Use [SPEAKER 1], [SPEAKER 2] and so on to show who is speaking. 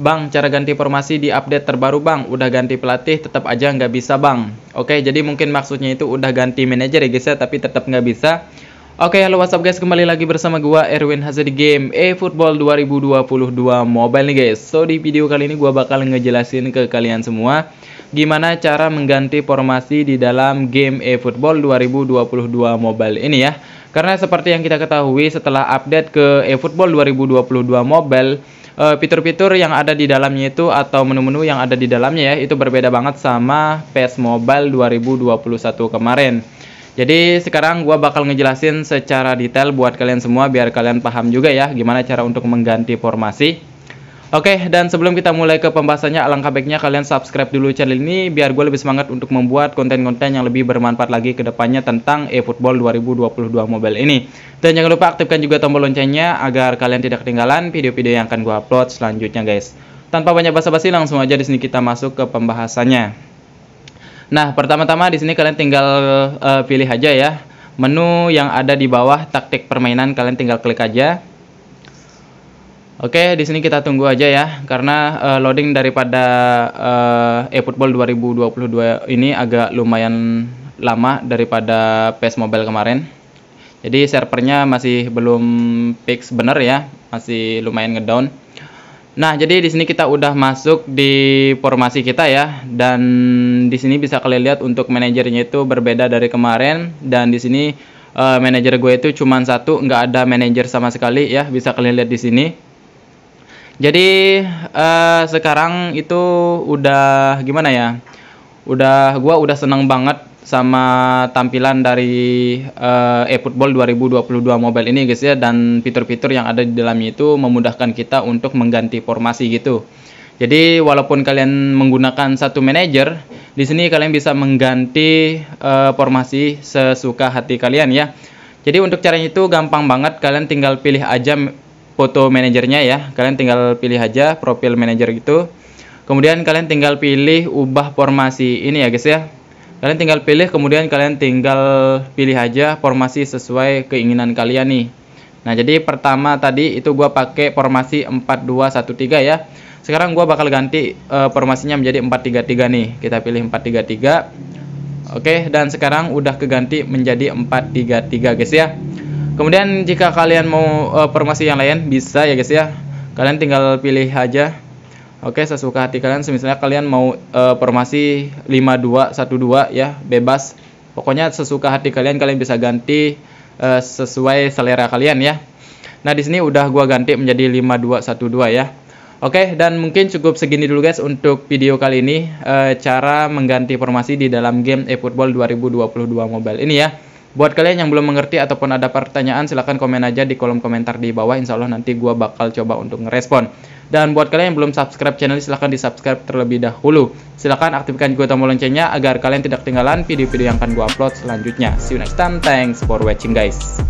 [SPEAKER 1] Bang, cara ganti formasi di update terbaru bang. Udah ganti pelatih, tetap aja nggak bisa bang. Oke, jadi mungkin maksudnya itu udah ganti manajer ya guys ya, tapi tetap nggak bisa. Oke, halo WhatsApp guys, kembali lagi bersama gua Erwin Hazard di game eFootball 2022 Mobile nih guys. So di video kali ini gua bakal ngejelasin ke kalian semua gimana cara mengganti formasi di dalam game E eFootball 2022 Mobile ini ya. Karena seperti yang kita ketahui setelah update ke eFootball 2022 Mobile, eh, fitur-fitur yang ada di dalamnya itu atau menu-menu yang ada di dalamnya ya itu berbeda banget sama PS Mobile 2021 kemarin. Jadi sekarang gue bakal ngejelasin secara detail buat kalian semua biar kalian paham juga ya gimana cara untuk mengganti formasi. Oke, okay, dan sebelum kita mulai ke pembahasannya, alangkah baiknya kalian subscribe dulu channel ini biar gue lebih semangat untuk membuat konten-konten yang lebih bermanfaat lagi ke depannya tentang eFootball 2022 mobile ini. Dan jangan lupa aktifkan juga tombol loncengnya agar kalian tidak ketinggalan video-video yang akan gue upload selanjutnya guys. Tanpa banyak basa-basi, langsung aja di sini kita masuk ke pembahasannya. Nah, pertama-tama di sini kalian tinggal uh, pilih aja ya menu yang ada di bawah taktik permainan kalian tinggal klik aja Oke, di sini kita tunggu aja ya karena uh, loading daripada uh, eFootball 2022 ini agak lumayan lama daripada PS Mobile kemarin. Jadi servernya masih belum fix bener ya, masih lumayan ngedown. Nah, jadi di sini kita udah masuk di formasi kita ya dan di sini bisa kalian lihat untuk manajernya itu berbeda dari kemarin dan di sini uh, manajer gue itu cuma satu, nggak ada manajer sama sekali ya, bisa kalian lihat di sini jadi uh, sekarang itu udah gimana ya udah gua udah seneng banget sama tampilan dari uh, eFootball 2022 mobile ini guys ya dan fitur-fitur yang ada di dalamnya itu memudahkan kita untuk mengganti formasi gitu jadi walaupun kalian menggunakan satu manajer, di sini kalian bisa mengganti uh, formasi sesuka hati kalian ya. Jadi untuk caranya itu gampang banget, kalian tinggal pilih aja foto manajernya ya kalian tinggal pilih aja profil manajer gitu kemudian kalian tinggal pilih ubah formasi ini ya guys ya kalian tinggal pilih kemudian kalian tinggal pilih aja formasi sesuai keinginan kalian nih nah jadi pertama tadi itu gua pakai formasi 4213 ya sekarang gua bakal ganti e, formasinya menjadi 433 nih kita pilih 433 Oke dan sekarang udah keganti menjadi 433 guys ya Kemudian jika kalian mau uh, eh, formasi yang lain bisa ya guys ya. Kalian tinggal pilih aja. Oke, sesuka hati kalian. Misalnya kalian mau uh, formasi 5212 ya, bebas. Pokoknya sesuka hati kalian kalian bisa ganti uh, sesuai selera kalian ya. Nah, di sini udah gua ganti menjadi 5212 ya. Oke, dan mungkin cukup segini dulu guys untuk video kali ini uh, cara mengganti formasi di dalam game eFootball 2022 Mobile ini ya. Buat kalian yang belum mengerti ataupun ada pertanyaan silahkan komen aja di kolom komentar di bawah Insya Allah nanti gue bakal coba untuk ngerespon Dan buat kalian yang belum subscribe channel ini silahkan di subscribe terlebih dahulu Silahkan aktifkan juga tombol loncengnya agar kalian tidak ketinggalan video-video yang akan gue upload selanjutnya See you next time, thanks for watching guys